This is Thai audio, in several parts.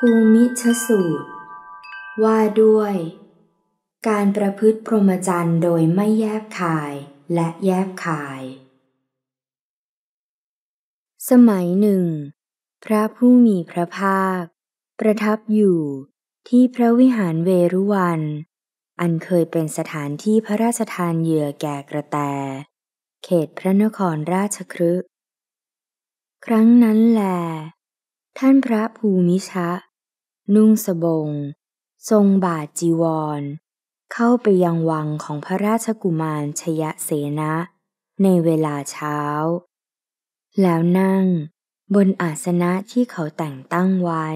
ภูมิชสูตร ว่าด้วย การประพฤติพรหมจรรย์โดยไม่แยบคายและแยบคาย สมัยหนึ่ง พระผู้มีพระภาคประทับอยู่ที่พระวิหารเวรุวันอันเคยเป็นสถานที่พระราชทานเหยื่อแก่กระแตเขตพระนครราชครึกครั้งนั้นแลท่านพระภูมิชะ นุ่งสบง ทรงบาทจีวร เข้าไปยังวังของพระราชกุมารชยเสนะ ในเวลาเช้า แล้วนั่งบนอาสนะที่เขาแต่งตั้งไว้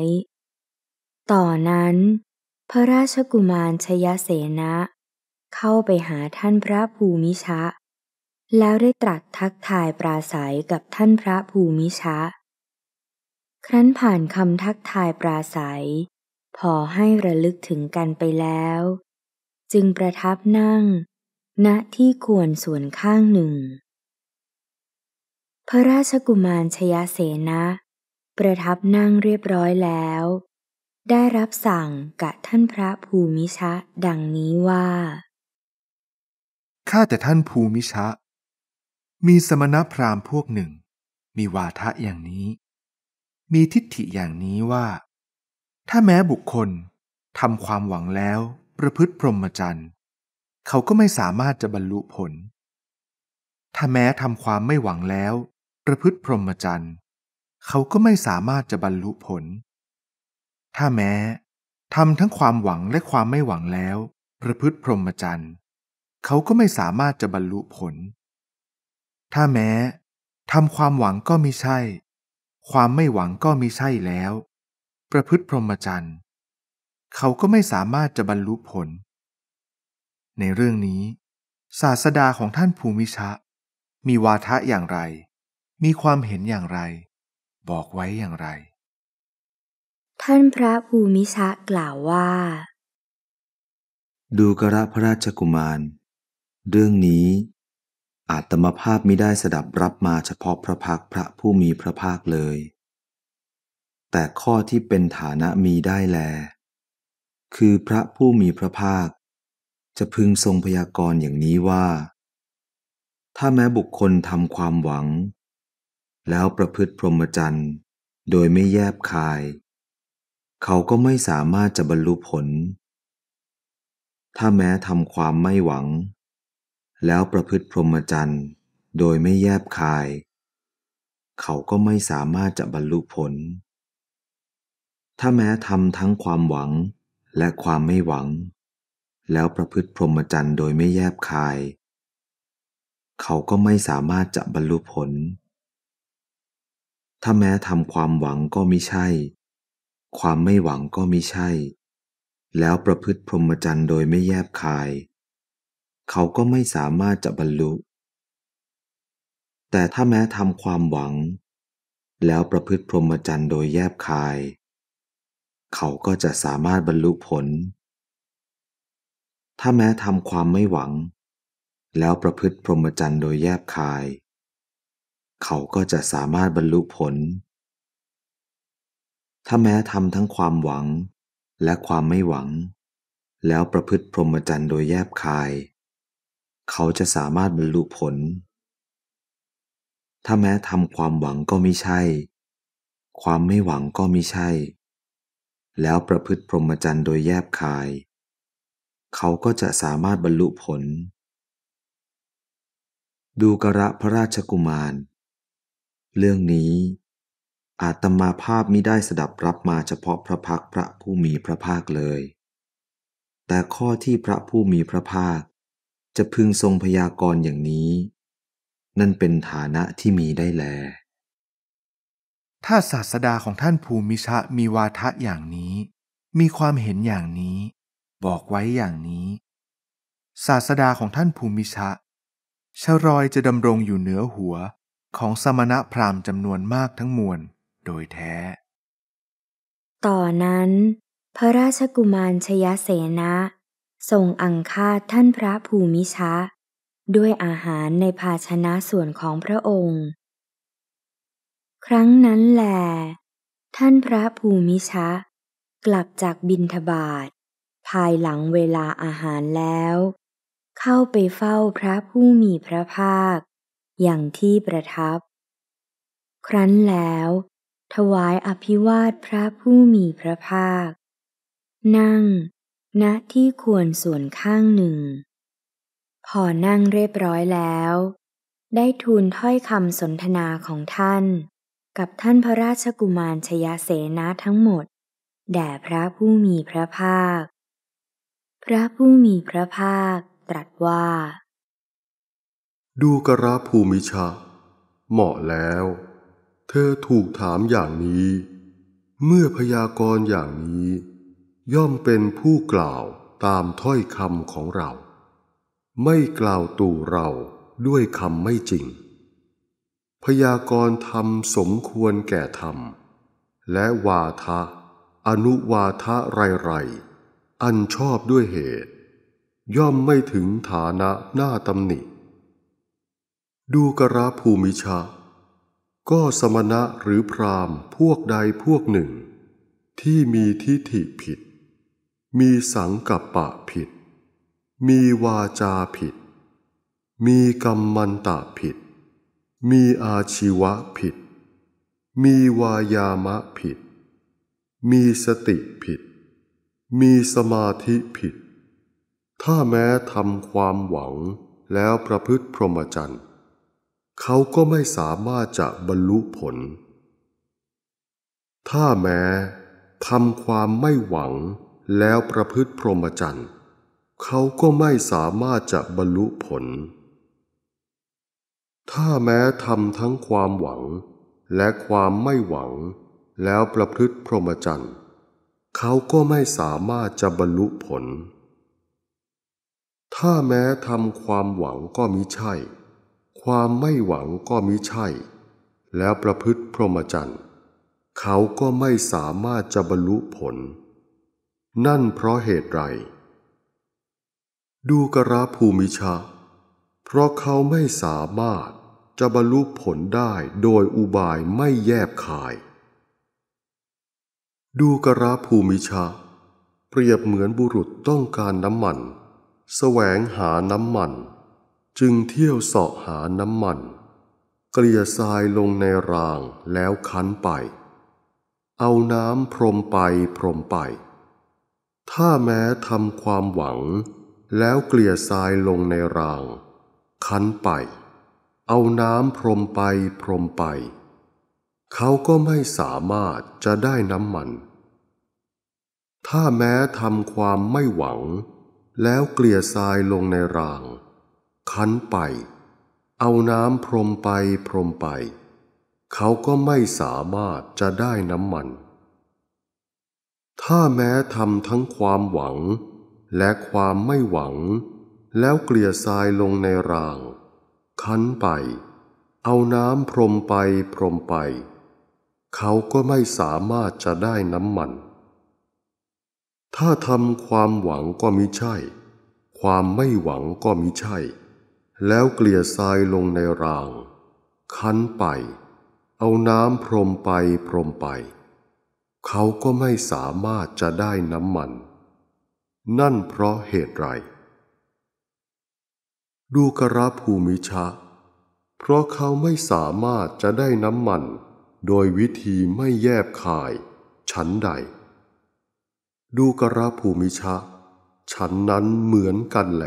ต่อนั้น พระราชกุมารชยเสนะ เข้าไปหาท่านพระภูมิชะ แล้วได้ตรัสทักทายปราศัยกับท่านพระภูมิชะครั้นผ่านคำทักทายปราศัย พอให้ระลึกถึงกันไปแล้ว จึงประทับนั่ง ณที่ควรส่วนข้างหนึ่ง พระราชกุมารชยเสนะ ประทับนั่งเรียบร้อยแล้ว ได้รับสั่งกับท่านพระภูมิชะ ดังนี้ว่า ข้าแต่ท่านภูมิชะ มีสมณพราหมณ์พวกหนึ่ง มีวาทะอย่างนี้มีทิฏฐิอย่างนี้ว่า ถ้าแม้บุคคล ทำความหวังแล้ว ประพฤติพรหมจรรย์เขาก็ไม่สามารถจะบรรลุผล ถ้าแม้ทำความไม่หวังแล้ว ประพฤติพรหมจรรย์เขาก็ไม่สามารถจะบรรลุผล ถ้าแม้ทำทั้งความหวังและความไม่หวังแล้ว ประพฤติพรหมจรรย์เขาก็ไม่สามารถจะบรรลุผล ถ้าแม้ทำความหวังก็ม่ใช่ความไม่หวังก็มิใช่แล้ว ประพฤติพรหมจรรย์ เขาก็ไม่สามารถจะบรรลุผล ในเรื่องนี้ ศาสดาของท่านภูมิชะ มีวาทะอย่างไร มีความเห็นอย่างไร บอกไว้อย่างไร ท่านพระภูมิชะกล่าวว่า ดูกระพระราชกุมาร เรื่องนี้อาตมภาพมิได้สดับรับมาเฉพาะพระพักพระผู้มีพระภาคเลย แต่ข้อที่เป็นฐานะมีได้แล คือพระผู้มีพระภาค จะพึงทรงพยากรณ์อย่างนี้ว่า ถ้าแม้บุคคลทำความหวัง แล้วประพฤติพรหมจรรย์โดยไม่แยบคาย เขาก็ไม่สามารถจะบรรลุผล ถ้าแม้ทำความไม่หวังแล้วประพฤติพรหมจรรย์โดยไม่แยบคาย เขาก็ไม่สามารถจะบรรลุผล ถ้าแม้ทำทั้งความหวังและความไม่หวัง แล้วประพฤติพรหมจรรย์โดยไม่แยบคาย เขาก็ไม่สามารถจะบรรลุผล ถ้าแม้ทำความหวังก็มิใช่ ความไม่หวังก็มิใช่ แล้วประพฤติพรหมจรรย์โดยไม่แยบคายเขาก็ไม่สามารถจะบรรลุ แต่ถ้าแม้ทำความหวัง แล้วประพฤติพรหมจรรย์โดยแยบคาย เขาก็จะสามารถบรรลุผล ถ้าแม้ทำความไม่หวัง แล้วประพฤติพรหมจรรย์โดยแยบคาย เขาก็จะสามารถบรรลุผล ถ้าแม้ทำทั้งความหวังและความไม่หวัง แล้วประพฤติพรหมจรรย์โดยแยบคายเขาจะสามารถบรรลุผล ถ้าแม้ทำความหวังก็ไม่ใช่ ความไม่หวังก็ไม่ใช่ แล้วประพฤติพรหมจรรย์โดยแยบคาย เขาก็จะสามารถบรรลุผล ดูกระพระราชกุมาร เรื่องนี้ อาตมาภาพมิได้สดับรับมาเฉพาะพระพักพระผู้มีพระภาคเลย แต่ข้อที่พระผู้มีพระภาคจะพึงทรงพยากรณ์อย่างนี้ นั่นเป็นฐานะที่มีได้แล ถ้าศาสดาของท่านภูมิชะมีวาทะอย่างนี้มีความเห็นอย่างนี้ บอกไว้อย่างนี้ ศาสดาของท่านภูมิชะชรอยจะดำรงอยู่เหนือหัวของสมณะพราหมณ์จำนวนมากทั้งมวลโดยแท้ ต่อนั้น พระราชกุมารชยเสนะทรงอังคาท่านพระภูมิชะ ด้วยอาหารในภาชนะส่วนของพระองค์ ครั้งนั้นแหลท่านพระภูมิชะ กลับจากบินทบาทภายหลังเวลาอาหารแล้ว เข้าไปเฝ้าพระผู้มีพระภาค อย่างที่ประทับ ครั้นแล้ว ถวายอภิวาทพระผู้มีพระภาค นั่งณที่ควรส่วนข้างหนึ่ง พอนั่งเรียบร้อยแล้ว ได้ทูลถ้อยคำสนทนาของท่าน กับท่านพระราชกุมารชยาเสนาทั้งหมด แด่พระผู้มีพระภาค พระผู้มีพระภาคตรัสว่า ดูกระภูมิชา เหมาะแล้ว เธอถูกถามอย่างนี้ เมื่อพยากรณ์อย่างนี้ย่อมเป็นผู้กล่าวตามถ้อยคำของเรา ไม่กล่าวตู่เราด้วยคำไม่จริง พยากรธรรมสมควรแก่ธรรม และวาทะ อนุวาทะไรๆ อันชอบด้วยเหตุ ย่อมไม่ถึงฐานะหน้าตำหนิ ดูกระภูมิชา ก็สมณะหรือพรามพวกใดพวกหนึ่ง ที่มีทิฏฐิผิดมีสังกัปปะผิด มีวาจาผิด มีกรรมมันตะผิด มีอาชีวะผิด มีวายามะผิด มีสติผิด มีสมาธิผิด ถ้าแม้ทำความหวังแล้วประพฤติพรหมจรรย์เขาก็ไม่สามารถจะบรรลุผล ถ้าแม้ทำความไม่หวังแล้วประพฤติพรหมจรรย์เขาก็ไม่สามารถจะบรรลุผล ถ้าแม้ทำทั้งความหวัง และความไม่หวัง แล้วประพฤติพรหมจรรย์เขาก็ไม่สามารถจะบรรลุผล ถ้าแม้ทำความหวังก็มิใช่ ความไม่หวังก็มิใช่ แล้วประพฤติพรหมจรรย์เขาก็ไม่สามารถจะบรรลุผลนั่นเพราะเหตุไร ดูกระภูมิชะเพราะเขาไม่สามารถจะบรรลุผลได้โดยอุบายไม่แยบคาย ดูกระภูมิชะเปรียบเหมือนบุรุษต้องการน้ำมันสแสวงหาน้ำมัน จึงเที่ยวเสาะหาน้ำมันเกลี่ยทรายลงในรางแล้วคั้นไป เอาน้ำพรมไปพรมไปถ้าแม้ทำความหวัง แล้วเกลี่ยทรายลงในรางคันไป เอาน้ำพรมไปพรมไป เขาก็ไม่สามารถจะได้น้ำมัน ถ้าแม้ทำความไม่หวังแล้วเกลี่ยทรายลงในรางคันไป เอาน้ำพรมไปพรมไปเขาก็ไม่สามารถจะได้น้ำมันถ้าแม้ทำทั้งความหวังและความไม่หวังแล้วเกลี่ยทรายลงในรางคั้นไปเอาน้ำพรมไปพรมไป เขาก็ไม่สามารถจะได้น้ำมัน ถ้าทำความหวังก็มิใช่ ความไม่หวังก็มิใช่แล้วเกลี่ยทรายลงในรางคั้นไปเอาน้ำพรมไปพรมไปเขาก็ไม่สามารถจะได้น้ำมัน นั่นเพราะเหตุไรดูกระภูมิชะ เพราะเขาไม่สามารถจะได้น้ำมัน โดยวิธีไม่แยบคาย ฉันใด ดูกระภูมิชะ ฉันนั้นเหมือนกันแหล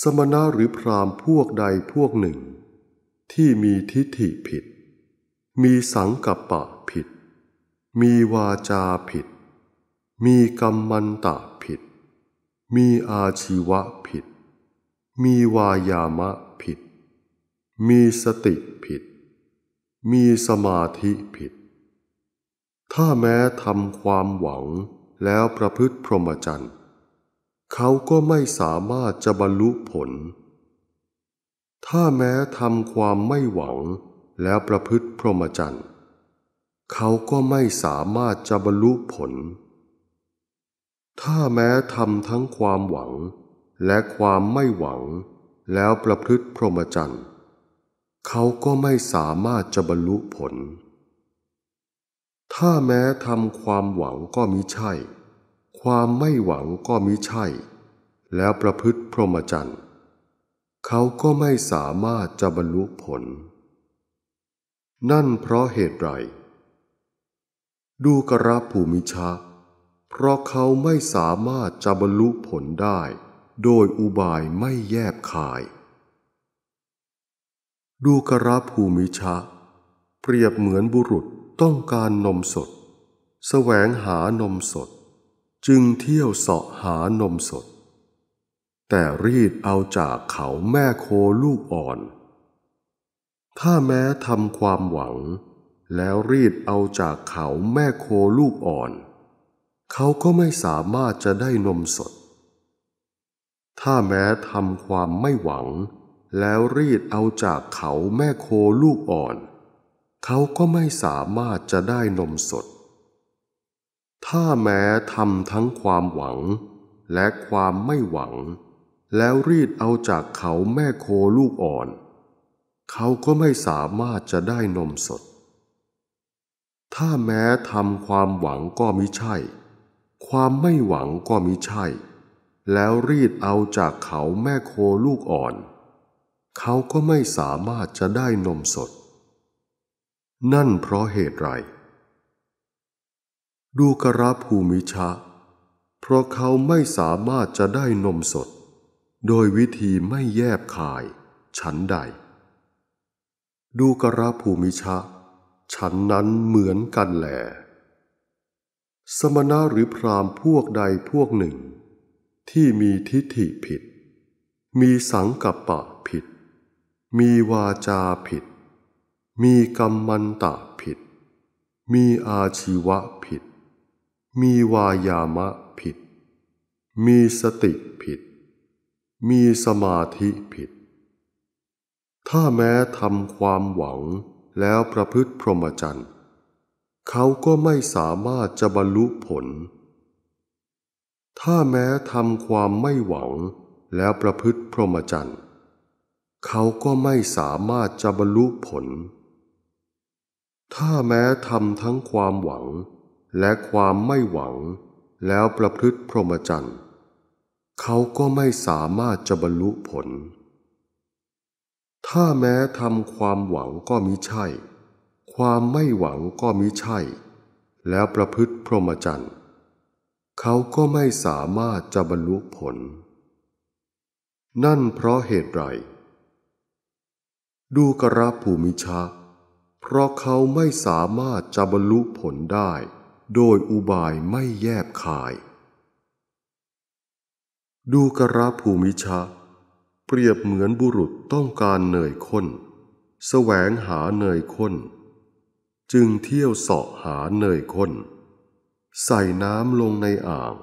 สมณะหรือพรามพวกใดพวกหนึ่ง ที่มีทิฏฐิผิด มีสังกัปปะผิดมีวาจาผิด มีกรรมันตะผิด มีอาชีวะผิด มีวายามะผิด มีสติผิด มีสมาธิผิด ถ้าแม้ทำความหวังแล้วประพฤติพรหมจรรย์เขาก็ไม่สามารถจะบรรลุผล ถ้าแม้ทำความไม่หวังแล้วประพฤติพรหมจรรย์เขาก็ไม่สามารถจะบรรลุผล ถ้าแม้ทำทั้งความหวัง และความไม่หวัง แล้วประพฤติพรหมจรรย์ เขาก็ไม่สามารถจะบรรลุผล ถ้าแม้ทำความหวังก็มิใช่ ความไม่หวังก็มิใช่ แล้วประพฤติพรหมจรรย์ เขาก็ไม่สามารถจะบรรลุผล นั่นเพราะเหตุไรดูกระภูมิชะ เพราะเขาไม่สามารถจะบรรลุผลได้ โดยอุบายไม่แยบคาย ดูกระภูมิชะ เปรียบเหมือนบุรุษต้องการนมสดสแสวงหานมสด จึงเที่ยวเสาะหานมสด แต่รีดเอาจากเขาแม่โคลูกอ่อน ถ้าแม้ทำความหวังแล้วรีดเอาจากเขาแม่โคลูกอ่อน เขาก็ไม่สามารถจะได้นมสด ถ้าแม้ทำความไม่หวัง แล้วรีดเอาจากเขาแม่โคลูกอ่อน เขาก็ไม่สามารถจะได้นมสด ถ้าแม้ทำทั้งความหวังและความไม่หวัง แล้วรีดเอาจากเขาแม่โคลูกอ่อน เขาก็ไม่สามารถจะได้นมสดถ้าแม้ทำความหวังก็มิใช่ ความไม่หวังก็มิใช่ แล้วรีดเอาจากเขาแม่โคลูกอ่อน เขาก็ไม่สามารถจะได้นมสด นั่นเพราะเหตุไร ดูกระภูมิชะ เพราะเขาไม่สามารถจะได้นมสด โดยวิธีไม่แยบคายฉันใด ดูกระภูมิชะเฉันนั้นเหมือนกันแหลสมณะหรือพราหมณ์พวกใดพวกหนึ่ง ที่มีทิฏฐิผิด มีสังกัปปะผิด มีวาจาผิด มีกรรมันตะผิด มีอาชีวะผิด มีวายามะผิด มีสติผิด มีสมาธิผิด ถ้าแม้ทำความหวังแล้วประพฤติพรหมจรรย์เขาก็ไม่สามารถจะบรรลุผล ถ้าแม้ทำความไม่หวัง แล้วประพฤติพรหมจรรย์เขาก็ไม่สามารถจะบรรลุผล ถ้าแม้ทำทั้งความหวังและความไม่หวังแล้วประพฤติพรหมจรรย์เขาก็ไม่สามารถจะบรรลุผลถ้าแม้ทำความหวังก็มิใช่ ความไม่หวังก็มิใช่ แล้วประพฤติพรหมจรรย์ เขาก็ไม่สามารถจะบรรลุผล นั่นเพราะเหตุไร ดูกระภูมิชา เพราะเขาไม่สามารถจะบรรลุผลได้ โดยอุบายไม่แยบคาย ดูกระภูมิชาเปรียบเหมือนบุรุษต้องการเนยค้นสแสวงหาเนยค้นจึงเที่ยวเสาะหาเนยค้นใส่น้ำลงในอ่าง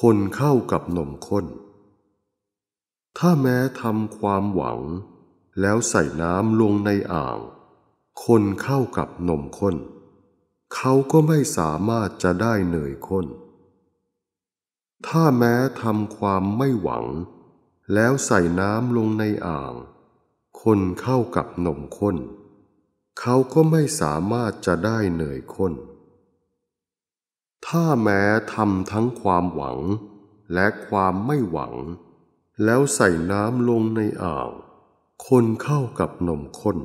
คนเข้ากับนมค้นถ้าแม้ทำความหวัง แล้วใส่น้ำลงในอ่างคนเข้ากับนมค้นเขาก็ไม่สามารถจะได้เนยค้นถ้าแม้ทำความไม่หวังแล้วใส่น้ำลงในอ่าง คนเข้ากับนมข้น เขาก็ไม่สามารถจะได้เหนื่อยข้น ถ้าแม้ทำทั้งความหวัง และความไม่หวัง แล้วใส่น้ำลงในอ่าง คนเข้ากับนมข้น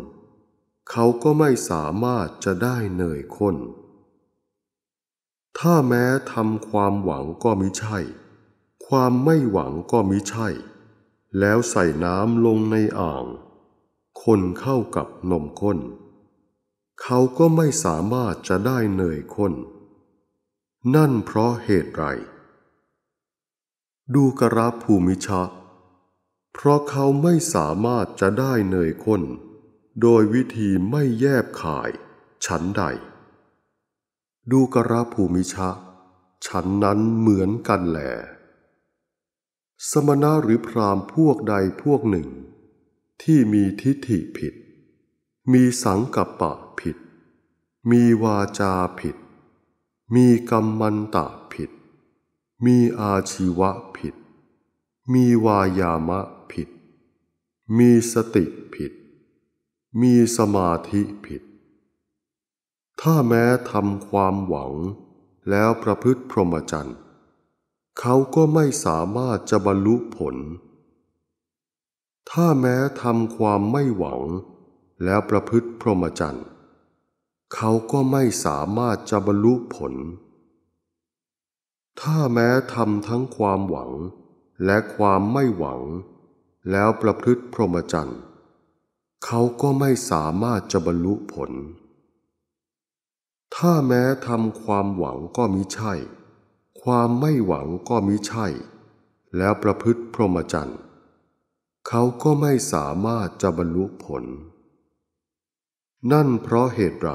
เขาก็ไม่สามารถจะได้เหนื่อยข้น ถ้าแม้ทำความหวังก็มิใช่ ความไม่หวังก็มิใช่แล้วใส่น้ำลงในอ่าง คนเข้ากับนมข้น เขาก็ไม่สามารถจะได้เนยข้นนั่นเพราะเหตุไรดูกระภูมิชะเพราะเขาไม่สามารถจะได้เนยข้นโดยวิธีไม่แยบขาย ฉันใด ดูกระภูมิชะ ฉันนั้นเหมือนกันแหละสมณะหรือพราหมณ์พวกใดพวกหนึ่ง ที่มีทิฏฐิผิด มีสังกัปปะผิด มีวาจาผิด มีกรรมันตะผิด มีอาชีวะผิด มีวายามะผิด มีสติผิด มีสมาธิผิด ถ้าแม้ทำความหวังแล้วประพฤติพรหมจรรย์เขาก็ไม่สามารถจะบรรลุผล ถ้าแม้ทำความไม่หวัง แล้วประพฤติพรหมจรรย์ เขาก็ไม่สามารถจะบรรลุผล ถ้าแม้ทำทั้งความหวังและความไม่หวัง แล้วประพฤติพรหมจรรย์ เขาก็ไม่สามารถจะบรรลุผล ถ้าแม้ทำความหวังก็มิใช่ความไม่หวังก็มิใช่ แล้วประพฤติพรหมจรรย์ เขาก็ไม่สามารถจะบรรลุผล นั่นเพราะเหตุไร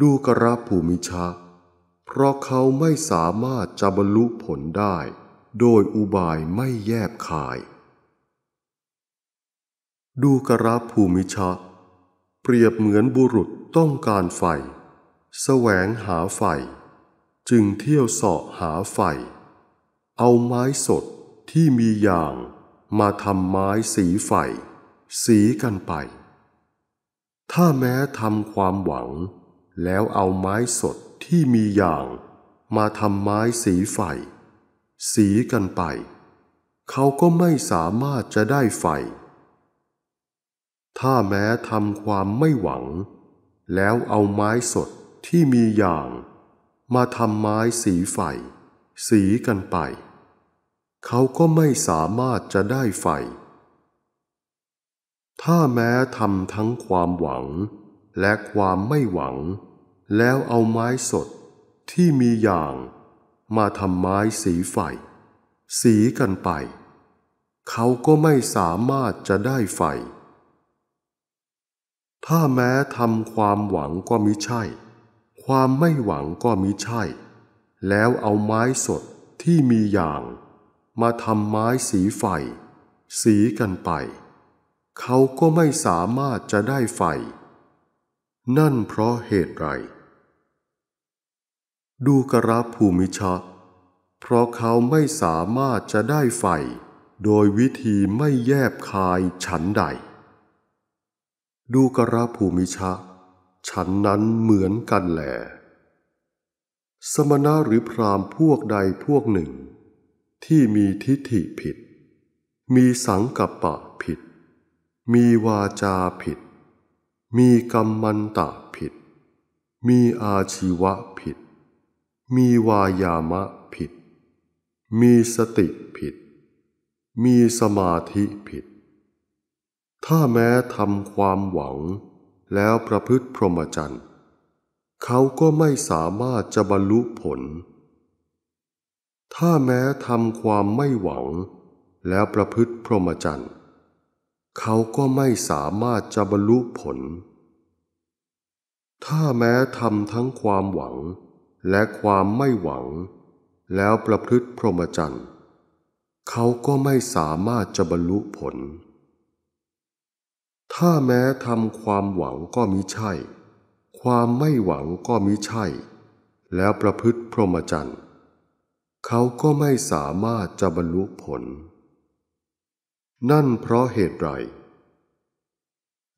ดูกระภูมิชาเพราะเขาไม่สามารถจะบรรลุผลได้ โดยอุบายไม่แยบคาย ดูกระภูมิชาเปรียบเหมือนบุรุษต้องการไฟ แสวงหาไฟจึงเที่ยวเสาะหาไฟ เอาไม้สดที่มีอย่าง มาทำไม้สีไฟ สีกันไป ถ้าแม้ทำความหวัง แล้วเอาไม้สดที่มีอย่าง มาทำไม้สีไฟ สีกันไป เขาก็ไม่สามารถจะได้ไฟ ถ้าแม้ทำความไม่หวัง แล้วเอาไม้สดที่มีอย่างมาทำไม้สีไฟสีกันไป เขาก็ไม่สามารถจะได้ไฟถ้าแม้ทำทั้งความหวังและความไม่หวัง แล้วเอาไม้สดที่มีอย่าง มาทำไม้สีไฟสีกันไป เขาก็ไม่สามารถจะได้ไฟถ้าแม้ทำความหวังก็มิใช่ความไม่หวังก็มิใช่ แล้วเอาไม้สดที่มีอย่าง มาทำไม้สีไฟสีกันไป เขาก็ไม่สามารถจะได้ไฟนั่นเพราะเหตุไร ดูกระภูมิชะเพราะเขาไม่สามารถจะได้ไฟโดยวิธีไม่แยบคายฉันใด ดูกระภูมิชะเฉันนั้นเหมือนกันแหล สมณะหรือพราหมณ์พวกใดพวกหนึ่ง ที่มีทิฏฐิผิด มีสังกัปปะผิด มีวาจาผิด มีกรรมันตะผิด มีอาชีวะผิด มีวายามะผิด มีสติผิด มีสมาธิผิด ถ้าแม้ทำความหวังแล้วประพฤติพรหมจรรย์เขาก็ไม่สามารถจะบรรลุผล ถ้าแม้ทำความไม่หวัง แล้วประพฤติพรหมจรรย์เขาก็ไม่สามารถจะบรรลุผล ถ้าแม้ทำทั้งความหวัง และความไม่หวัง แล้วประพฤติพรหมจรรย์เขาก็ไม่สามารถจะบรรลุผลถ้าแม้ทำความหวังก็มิใช่ ความไม่หวังก็มิใช่ แล้วประพฤติพรหมจรรย์ เขาก็ไม่สามารถจะบรรลุผล นั่นเพราะเหตุไร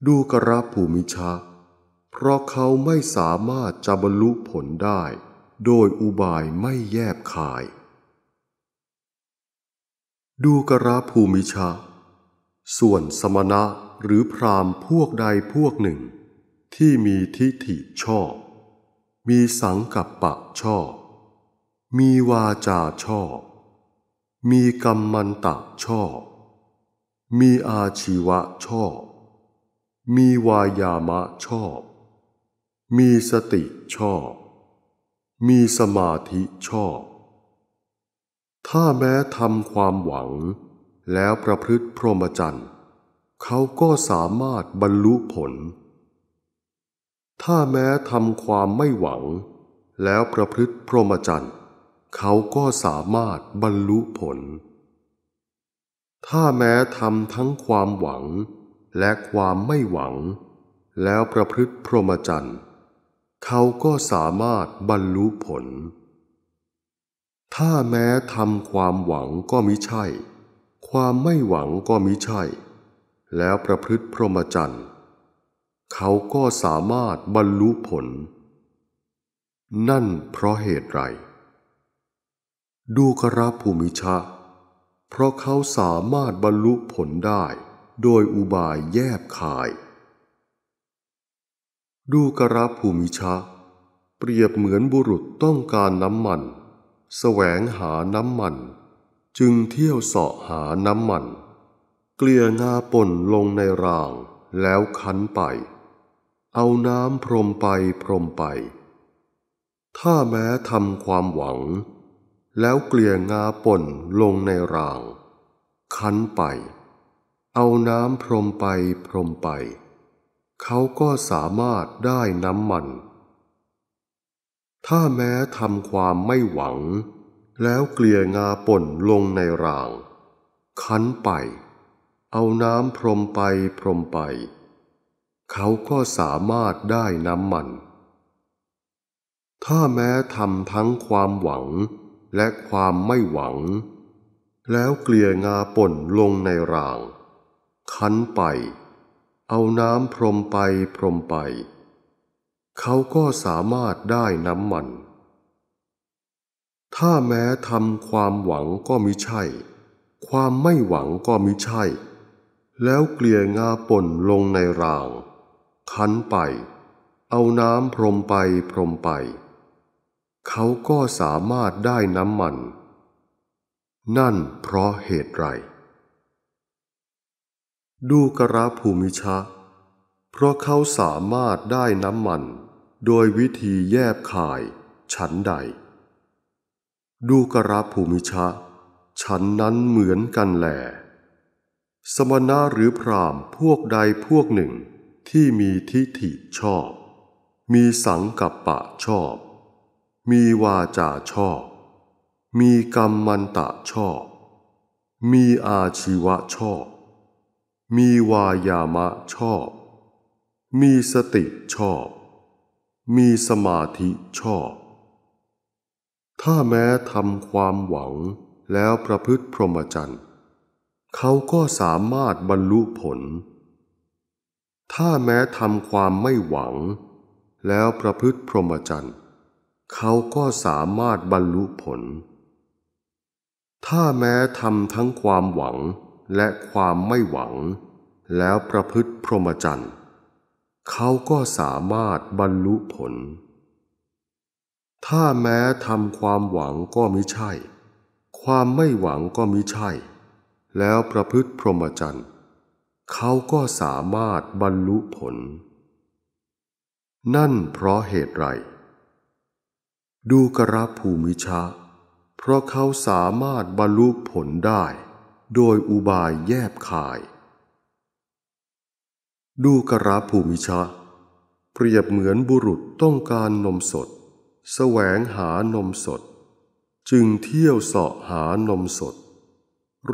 ดูกระภูมิชา เพราะเขาไม่สามารถจะบรรลุผลได้ โดยอุบายไม่แยบคาย ดูกระภูมิชา ส่วนสมณะหรือพรามพวกใดพวกหนึ่งที่มีทิฏฐิชอบ มีสังกัปปะชอบ มีวาจาชอบ มีกรรมันตะชอบ มีอาชีวะชอบ มีวายามะชอบ มีสติชอบ มีสมาธิชอบ ถ้าแม้ทำความหวังแล้วประพฤติพรหมจรรย์เขาก็สามารถบรรลุผล ถ้าแม้ทำความไม่หวัง แล้วประพฤติพรหมจรรย์ เขาก็สามารถบรรลุผล ถ้าแม้ทำทั้งความหวังและความไม่หวัง แล้วประพฤติพรหมจรรย์ เขาก็สามารถบรรลุผล ถ้าแม้ทำความหวังก็มิใช่ ความไม่หวังก็มิใช่แล้วประพฤติพรหมจรรย์เขาก็สามารถบรรลุผล นั่นเพราะเหตุไรดูกราภูมิชะ เพราะเขาสามารถบรรลุผลได้ โดยอุบายแยบคาย ดูกราภูมิชะ เปรียบเหมือนบุรุษต้องการน้ำมันสแสวงหาน้ำมัน จึงเที่ยวเสาะหาน้ำมันเกลี่ยงาป่นลงในราง แล้วคั้นไป เอาน้ำพรมไปพรมไป ถ้าแม้ทำความหวัง แล้วเกลี่ยงาป่นลงในราง คั้นไป เอาน้ำพรมไปพรมไป เขาก็สามารถได้น้ำมัน ถ้าแม้ทำความไม่หวัง แล้วเกลี่ยงาป่นลงในราง คั้นไปเอาน้ำพรมไปพรมไป เขาก็สามารถได้น้ำมัน ถ้าแม้ทำทั้งความหวัง และความไม่หวัง แล้วเกลี่ยงาป่นลงในรางคั้นไป เอาน้ำพรมไปพรมไป เขาก็สามารถได้น้ำมัน ถ้าแม้ทำความหวังก็มิใช่ ความไม่หวังก็มิใช่แล้วเกลี่ยงาป่นลงในรางคันไป เอาน้ำพรมไปพรมไป เขาก็สามารถได้น้ำมัน นั่นเพราะเหตุไร ดูกระภูมิชะ เพราะเขาสามารถได้น้ำมัน โดยวิธีแยบขาย ฉันใด ดูกระภูมิชะ ฉันนั้นเหมือนกันแหละสมณะหรือพราหมณ์พวกใดพวกหนึ่งที่มีทิฏฐิชอบ มีสังกัปปะชอบ มีวาจาชอบ มีกรรมมันตะชอบ มีอาชีวะชอบ มีวายามะชอบ มีสติชอบ มีสมาธิชอบ ถ้าแม้ทำความหวังแล้วประพฤติพรหมจรรย์เขาก็สามารถบรรลุผล ถ้าแม้ทำความไม่หวัง แล้วประพฤติพรหมจรรย์ เขาก็สามารถบรรลุผล ถ้าแม้ทำทั้งความหวังและความไม่หวัง แล้วประพฤติพรหมจรรย์ เขาก็สามารถบรรลุผล ถ้าแม้ทำความหวังก็มิใช่ ความไม่หวังก็มิใช่แล้วประพฤติพรหมจรรย์เขาก็สามารถบรรลุผล นั่นเพราะเหตุไร ดูกระภูมิชะ เพราะเขาสามารถบรรลุผลได้ โดยอุบายแยบคาย ดูกระภูมิชะเปรียบเหมือนบุรุษต้องการนมสด แสวงหานมสด จึงเที่ยวเสาะหานมสด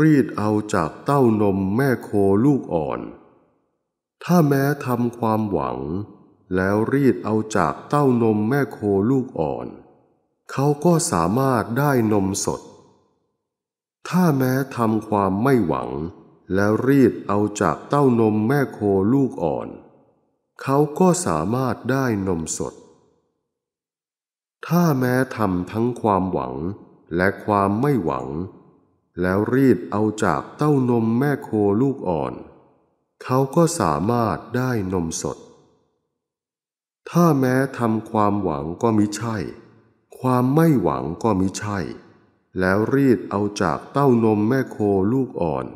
รีดเอาจากเต้านมแม่โคลูกอ่อน ถ้าแม้ทำความหวัง แล้วรีดเอาจากเต้านมแม่โคลูกอ่อน เขาก็สามารถได้นมสด ถ้าแม้ทำความไม่หวัง แล้วรีดเอาจากเต้านมแม่โคลูกอ่อน เขาก็สามารถได้นมสด ถ้าแม้ทำทั้งความหวังและความไม่หวังแล้วรีดเอาจากเต้านมแม่โคลูกอ่อน เขาก็สามารถได้นมสด ถ้าแม้ทำความหวังก็มิใช่ ความไม่หวังก็มิใช่ แล้วรีดเอาจากเต้านมแม่โคลูกอ่อน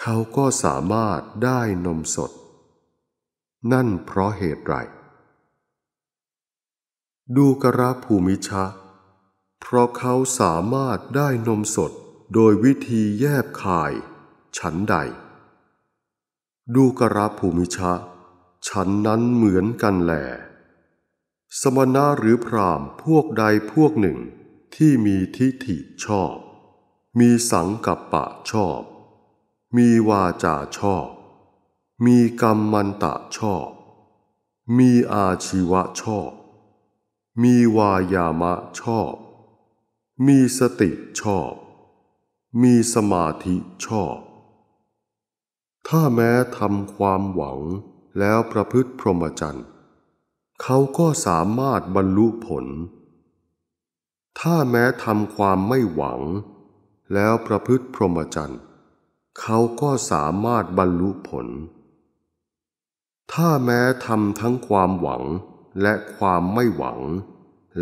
เขาก็สามารถได้นมสด นั่นเพราะเหตุไร ดูกระภูมิชะ เพราะเขาสามารถได้นมสดโดยวิธีแยบคาย ฉันใด ดูกระภูมิชะฉันนั้นเหมือนกันแหลสมณะหรือพรามพวกใดพวกหนึ่งที่มีทิฏฐิชอบ มีสังกัปปะชอบ มีวาจาชอบ มีกรรมมันตะชอบ มีอาชีวะชอบ มีวายามะชอบ มีสติชอบมีสมาธิชอบ ถ้าแม้ทำความหวังแล้วประพฤติพรหมจรรย์ เขาก็สามารถบรรลุผล ถ้าแม้ทำความไม่หวังแล้วประพฤติพรหมจรรย์ เขาก็สามารถบรรลุผล ถ้าแม้ทำทั้งความหวังและความไม่หวัง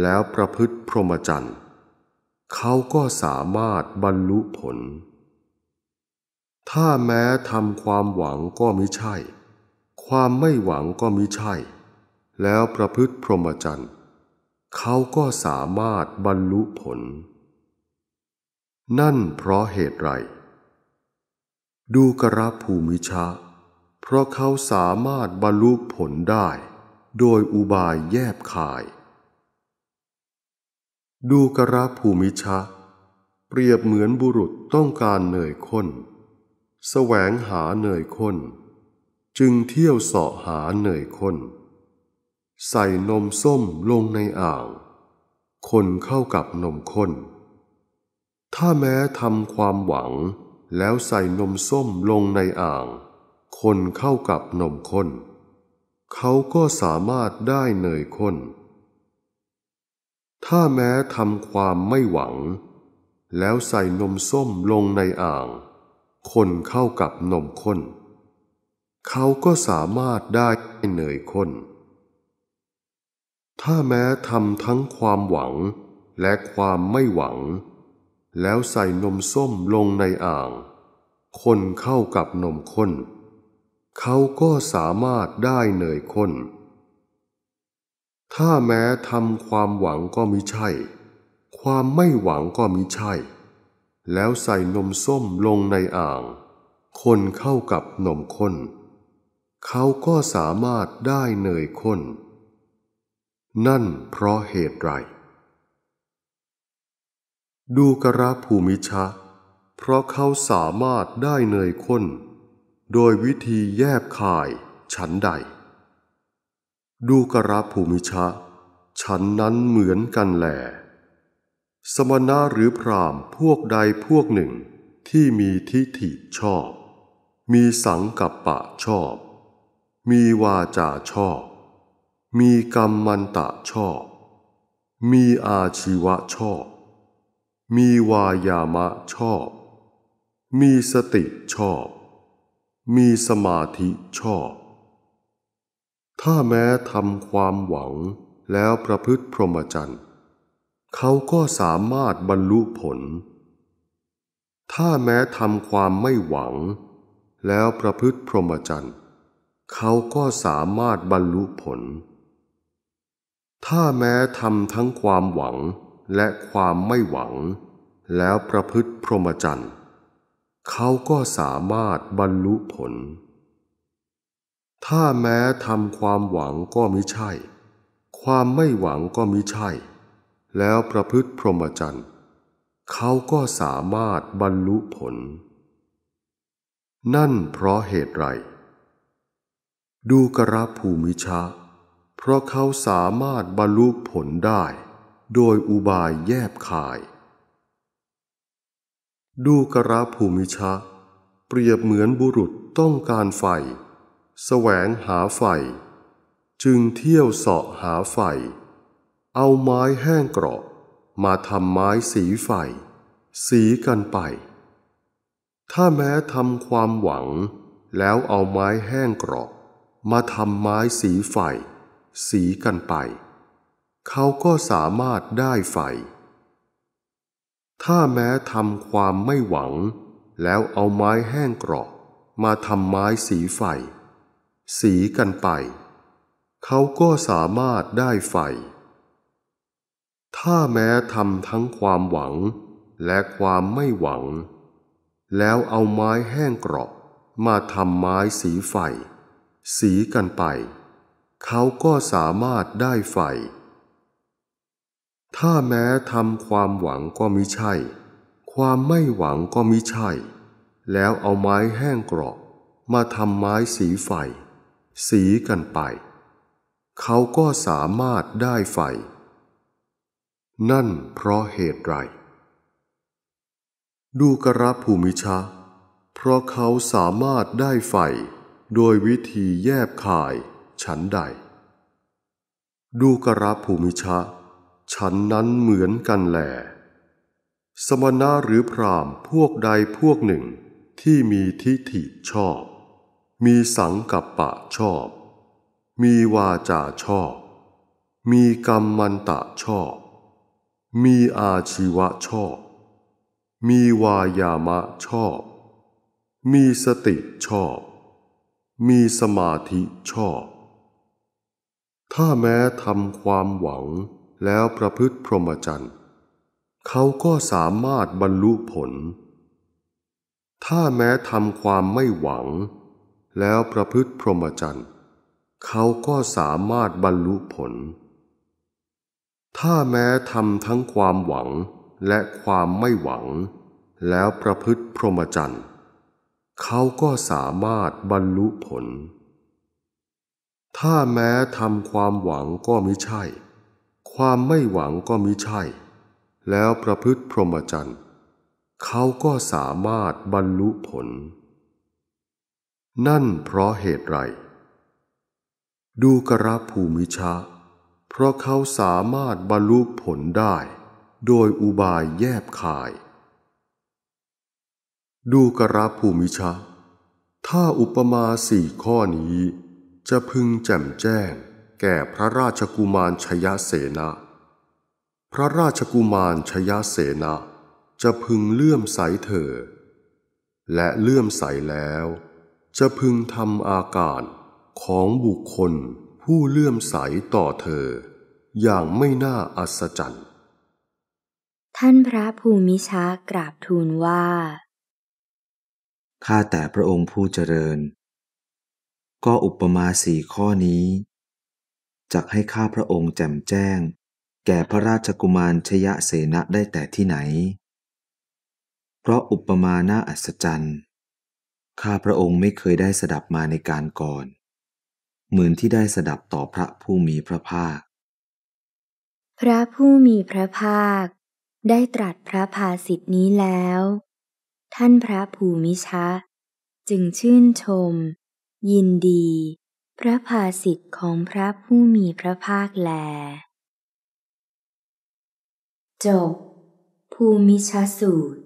แล้วประพฤติพรหมจรรย์เขาก็สามารถบรรลุผล ถ้าแม้ทำความหวังก็มิใช่ ความไม่หวังก็มิใช่ แล้วประพฤติพรหมจรรย์ เขาก็สามารถบรรลุผล นั่นเพราะเหตุไร ดูกระภูมิชะ เพราะเขาสามารถบรรลุผลได้ โดยอุบายแยบคายดูกระภูมิชะ เปรียบเหมือนบุรุษต้องการเหนื่อยค้นสแสวงหาเหนื่อยค้น จึงเที่ยวเสาะหาเหนื่อยค้น ใส่นมส้มลงในอ่าวคนเข้ากับนมค้น ถ้าแม้ทำความหวังแล้วใส่นมส้มลงในอ่าง คนเข้ากับนมค้น เขาก็สามารถได้เนยค้นถ้าแม้ทำความไม่หวังแล้วใส่นมส้มลงในอ่าง คนเข้ากับนมข้น เขาก็สามารถได้เนยข้นถ้าแม้ทำทั้งความหวังและความไม่หวัง แล้วใส่นมส้มลงในอ่าง คนเข้ากับนมข้น เขาก็สามารถได้เนยข้นถ้าแม้ทำความหวังก็มิใช่ ความไม่หวังก็มิใช่ แล้วใส่นมส้มลงในอ่าง คนเข้ากับนมข้น เขาก็สามารถได้เนยข้น นั่นเพราะเหตุไร ดูกระภูมิชะ เพราะเขาสามารถได้เนยข้น โดยวิธีแยบคายฉันใดดูกระภูมิชะ ฉันนั้นเหมือนกันแหลสมณะหรือพรามพวกใดพวกหนึ่งที่มีทิฏฐิชอบ มีสังกัปปะชอบ มีวาจาชอบ มีกรรมมันตะชอบ มีอาชีวะชอบ มีวายามะชอบ มีสติชอบ มีสมาธิชอบถ้าแม้ ทำความหวังแล้วประพฤติพรหมจรรย์ เขาก็สามารถบรรลุผล ถ้าแม้ ทำความไม่หวัง แล้วประพฤติพรหมจรรย์ เขาก็สามารถบรรลุผล ถ้าแม้ ทำ ทั้งความหวังและความไม่หวัง แล้วประพฤติพรหมจรรย์ เขาก็สามารถบรรลุผลถ้าแม้ทำความหวังก็มิใช่ ความไม่หวังก็มิใช่ แล้วประพฤติพรหมจรรย์ เขาก็สามารถบรรลุผล นั่นเพราะเหตุไร ดูกระภูมิชะเพราะเขาสามารถบรรลุผลได้ โดยอุบายแยบคาย ดูกระภูมิชะ เปรียบเหมือนบุรุษต้องการไฟแสวงหาไฟจึงเที่ยวเสาะหาไฟเอาไม้แห้งกรอบ มาทำไม้สีไฟสีกันไป ถ้าแม้ทำความหวัง แล้วเอาไม้แห้งกรอบ มาทำไม้สีไฟสีกันไป เขาก็สามารถได้ไฟถ้าแม้ทำความไม่หวัง แล้วเอาไม้แห้งกรอบ มาทำไม้สีไฟสีกันไป เขาก็สามารถได้ไฟ ถ้าแม้ทำทั้งความหวังและความไม่หวัง แล้วเอาไม้แห้งกรอบมาทำไม้สีไฟสีกันไป เขาก็สามารถได้ไฟ ถ้าแม้ทำความหวังก็มิใช่ ความไม่หวังก็มิใช่ แล้วเอาไม้แห้งกรอบมาทำไม้สีไฟสีกันไป เขาก็สามารถได้ไฟนั่นเพราะเหตุไร ดูกระภูมิชะ เพราะเขาสามารถได้ไฟโดยวิธีแยบคายฉันใด ดูกระภูมิชะฉันนั้นเหมือนกันแหลสมณะหรือพรามพวกใดพวกหนึ่งที่มีทิฏฐิชอบมีสังกัปปะชอบ มีวาจาชอบ มีกรรมมันตะชอบ มีอาชีวะชอบ มีวายามะชอบ มีสติชอบ มีสมาธิชอบ ถ้าแม้ทำความหวังแล้วประพฤติพรหมจรรย์เขาก็สามารถบรรลุผล ถ้าแม้ทำความไม่หวังแล้วประพฤติพรหมจรรย์เขาก็สามารถบรรลุผล ถ้าแม้ทำทั้งความหวังและความไม่หวัง แล้วประพฤติพรหมจรรย์เขาก็สามารถบรรลุผล ถ้าแม้ทำความหวังก็มิใช่ ความไม่หวังก็มิใช่ แล้วประพฤติพรหมจรรย์เขาก็สามารถบรรลุผลนั่นเพราะเหตุไร ดูกระภูมิชะเพราะเขาสามารถบรรลุผลได้ โดยอุบายแยบคาย ดูกระภูมิชะ ถ้าอุปมาสี่ข้อนี้ จะพึงแจ่มแจ้งแก่พระราชกุมารชยเสนาพระราชกุมารชยเสนาจะพึงเลื่อมใสเธอและเลื่อมใสแล้วจะพึงทำอาการของบุคคลผู้เลื่อมใสต่อเธอ อย่างไม่น่าอัศจรรย์ ท่านพระภูมิชากราบทูลว่า ข้าแต่พระองค์ผู้เจริญ ก็อุปมาสี่ข้อนี้ จักให้ข้าพระองค์แจ่มแจ้ง แก่พระราชกุมารชยะเสนะได้แต่ที่ไหน เพราะอุปมาน้าอัศจรรย์ข้าพระองค์ไม่เคยได้สดับมาในการก่อน เหมือนที่ได้สดับต่อพระผู้มีพระภาค พระผู้มีพระภาคได้ตรัสพระภาสิทธินี้แล้ว ท่านพระภูมิชะ จึงชื่นชม ยินดี พระภาสิทธิของพระผู้มีพระภาคแลจบภูมิชสูตร